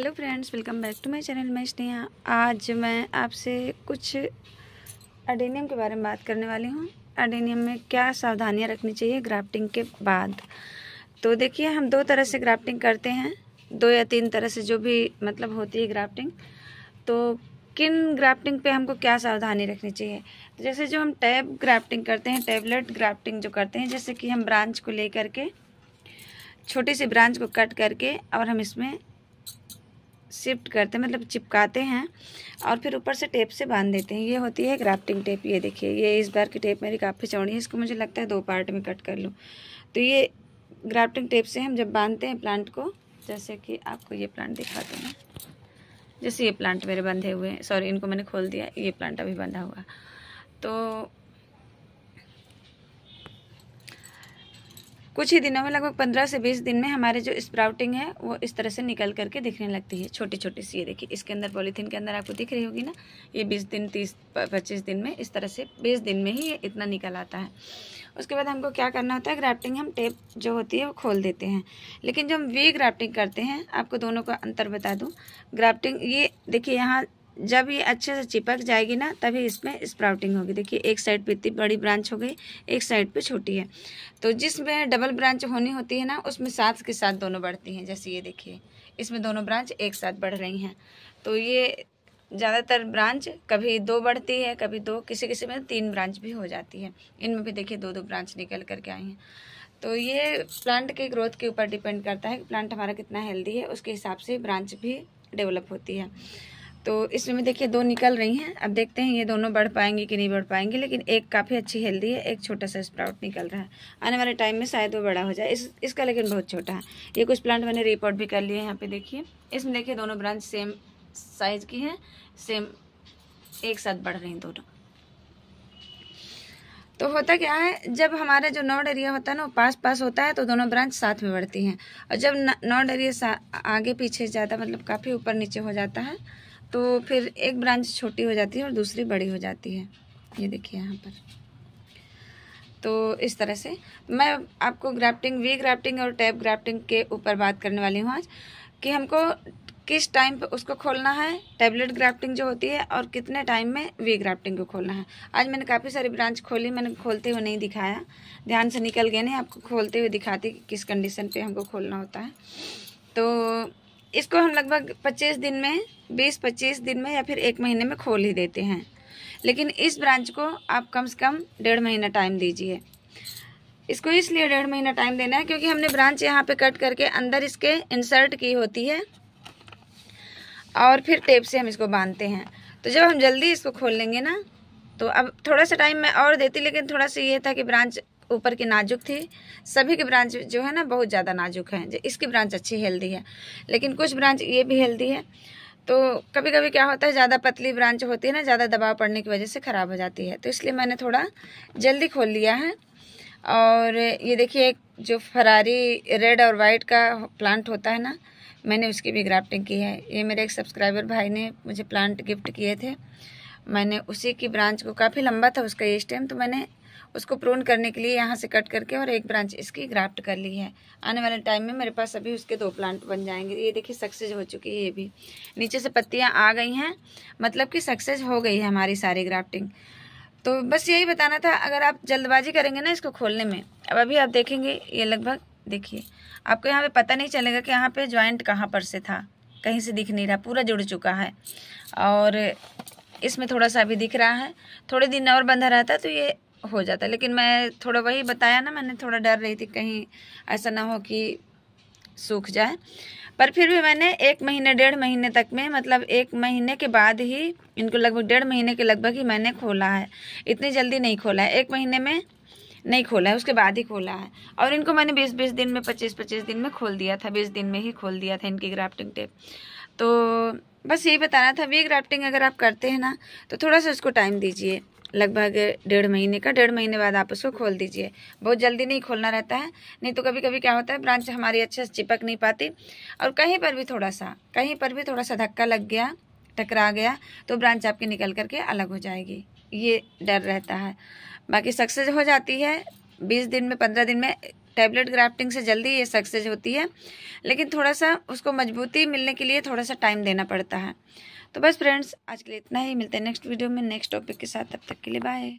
hello friends welcome back to my channel मैं स्नेहा आज मैं आपसे कुछ अडेनियम के बारे में बात करने वाली हूँ अडेनियम में क्या सावधानियाँ रखनी चाहिए ग्राफ्टिंग के बाद तो देखिए हम दो तरह से ग्राफ्टिंग करते हैं दो या तीन तरह से जो भी मतलब होती है ग्राफ्टिंग तो किन ग्राफ्टिंग पे हमको क्या सावधानी रखनी चाहिए तो जैसे जो हम टैब ग्राफ्टिंग करते हैं टैबलेट ग्राफ्टिंग जो करते हैं जैसे कि हम ब्रांच को ले करके छोटी सी ब्रांच को कट करके और हम इसमें शिफ्ट करते हैं मतलब चिपकाते हैं और फिर ऊपर से टेप से बांध देते हैं ये होती है ग्राफ्टिंग टेप ये देखिए ये इस बार की टेप मेरी काफ़ी चौड़ी है इसको मुझे लगता है दो पार्ट में कट कर लूँ तो ये ग्राफ्टिंग टेप से हम जब बांधते हैं प्लांट को जैसे कि आपको ये प्लांट दिखाते हैं जैसे ये प्लांट मेरे बंधे हुए हैं सॉरी इनको मैंने खोल दिया ये प्लांट अभी बंधा हुआ तो कुछ ही दिनों में लगभग पंद्रह से बीस दिन में हमारे जो स्प्राउटिंग है वो इस तरह से निकल करके दिखने लगती है छोटी छोटी सी ये देखिए इसके अंदर पॉलीथीन के अंदर आपको दिख रही होगी ना ये बीस दिन तीस पच्चीस दिन में इस तरह से बीस दिन में ही ये इतना निकल आता है उसके बाद हमको क्या करना होता है ग्राफ्टिंग हम टेप जो होती है वो खोल देते हैं लेकिन जो हम वी ग्राफ्टिंग करते हैं आपको दोनों का अंतर बता दूँ ग्राफ्टिंग ये देखिए यहाँ जब ये अच्छे से चिपक जाएगी ना तभी इसमें स्प्राउटिंग होगी देखिए एक साइड पे इतनी बड़ी ब्रांच हो गई एक साइड पे छोटी है तो जिसमें डबल ब्रांच होनी होती है ना उसमें साथ के साथ दोनों बढ़ती हैं जैसे ये देखिए इसमें दोनों ब्रांच एक साथ बढ़ रही हैं तो ये ज़्यादातर ब्रांच कभी दो बढ़ती है कभी दो किसी किसी में तीन ब्रांच भी हो जाती है इनमें भी देखिए दो दो ब्रांच निकल करके आई हैं तो ये प्लांट के ग्रोथ के ऊपर डिपेंड करता है कि प्लांट हमारा कितना हेल्दी है उसके हिसाब से ब्रांच भी डेवलप होती है तो इसमें देखिए दो निकल रही हैं अब देखते हैं ये दोनों बढ़ पाएंगी कि नहीं बढ़ पाएंगी लेकिन एक काफ़ी अच्छी हेल्दी है एक छोटा सा स्प्राउट निकल रहा है आने वाले टाइम में शायद वो बड़ा हो जाए इस इसका लेकिन बहुत छोटा है ये कुछ प्लांट मैंने रिपोर्ट भी कर लिए यहाँ पे देखिए इसमें देखिए दोनों ब्रांच सेम साइज़ की हैं सेम एक साथ बढ़ रही हैं दोनों तो होता क्या है जब हमारा जो नॉर्ड एरिया होता है ना वो पास पास होता है तो दोनों ब्रांच साथ में बढ़ती हैं और जब नॉर्ड एरिया आगे पीछे ज़्यादा मतलब काफ़ी ऊपर नीचे हो जाता है तो फिर एक ब्रांच छोटी हो जाती है और दूसरी बड़ी हो जाती है ये देखिए यहाँ पर तो इस तरह से मैं आपको ग्राफ्टिंग वी ग्राफ्टिंग और टैप ग्राफ्टिंग के ऊपर बात करने वाली हूँ आज कि हमको किस टाइम पर उसको खोलना है टैबलेट ग्राफ्टिंग जो होती है और कितने टाइम में वी ग्राफ्टिंग को खोलना है आज मैंने काफ़ी सारी ब्रांच खोली मैंने खोलते हुए नहीं दिखाया ध्यान से निकल गए नहीं आपको खोलते हुए दिखाती कि किस कंडीशन पे हमको खोलना होता है तो इसको हम लगभग पच्चीस दिन में बीस पच्चीस दिन में या फिर एक महीने में खोल ही देते हैं लेकिन इस ब्रांच को आप कम से कम डेढ़ महीना टाइम दीजिए इसको इसलिए डेढ़ महीना टाइम देना है क्योंकि हमने ब्रांच यहाँ पे कट करके अंदर इसके इंसर्ट की होती है और फिर टेप से हम इसको बांधते हैं तो जब हम जल्दी इसको खोल लेंगे ना तो अब थोड़ा सा टाइम मैं और देती लेकिन थोड़ा सा ये था कि ब्रांच ऊपर की नाजुक थी सभी की ब्रांच जो है ना बहुत ज़्यादा नाजुक है इसकी ब्रांच अच्छी हेल्दी है लेकिन कुछ ब्रांच ये भी हेल्दी है तो कभी कभी क्या होता है ज़्यादा पतली ब्रांच होती है ना ज़्यादा दबाव पड़ने की वजह से ख़राब हो जाती है तो इसलिए मैंने थोड़ा जल्दी खोल लिया है और ये देखिए एक जो फरारी रेड और वाइट का प्लांट होता है ना मैंने उसकी भी ग्राफ्टिंग की है ये मेरे एक सब्सक्राइबर भाई ने मुझे प्लांट गिफ्ट किए थे मैंने उसी की ब्रांच को काफ़ी लंबा था उसका ये स्टेम तो मैंने उसको प्रून करने के लिए यहाँ से कट करके और एक ब्रांच इसकी ग्राफ्ट कर ली है आने वाले टाइम में मेरे पास अभी उसके दो प्लांट बन जाएंगे ये देखिए सक्सेस हो चुकी है ये भी नीचे से पत्तियाँ आ गई हैं मतलब कि सक्सेस हो गई है हमारी सारी ग्राफ्टिंग तो बस यही बताना था अगर आप जल्दबाजी करेंगे ना इसको खोलने में अब अभी आप देखेंगे ये लगभग देखिए आपको यहाँ पे पता नहीं चलेगा कि यहाँ पे ज्वाइंट कहाँ पर से था कहीं से दिख नहीं रहा पूरा जुड़ चुका है और इसमें थोड़ा सा अभी दिख रहा है थोड़े दिन और बंधा रहता तो ये हो जाता है लेकिन मैं थोड़ा वही बताया ना मैंने थोड़ा डर रही थी कहीं ऐसा ना हो कि सूख जाए पर फिर भी मैंने एक महीने डेढ़ महीने तक में मतलब एक महीने के बाद ही इनको लगभग डेढ़ महीने के लगभग ही मैंने खोला है इतनी जल्दी नहीं खोला है एक महीने में नहीं खोला है उसके बाद ही खोला है और इनको मैंने बीस बीस दिन में पच्चीस पच्चीस दिन में खोल दिया था बीस दिन में ही खोल दिया था इनकी ग्राफ्टिंग टेप तो बस यही बताना था वी ग्राफ्टिंग अगर आप करते हैं ना तो थोड़ा सा उसको टाइम दीजिए लगभग डेढ़ महीने का डेढ़ महीने बाद आप उसको खोल दीजिए बहुत जल्दी नहीं खोलना रहता है नहीं तो कभी कभी क्या होता है ब्रांच हमारी अच्छे से चिपक नहीं पाती और कहीं पर भी थोड़ा सा कहीं पर भी थोड़ा सा धक्का लग गया टकरा गया तो ब्रांच आपकी निकल करके अलग हो जाएगी ये डर रहता है बाकी सक्सेस हो जाती है बीस दिन में पंद्रह दिन में टैबलेट ग्राफ्टिंग से जल्दी ये सक्सेस होती है लेकिन थोड़ा सा उसको मजबूती मिलने के लिए थोड़ा सा टाइम देना पड़ता है तो बस फ्रेंड्स आज के लिए इतना ही मिलते हैं नेक्स्ट वीडियो में नेक्स्ट टॉपिक के साथ तब तक के लिए बाय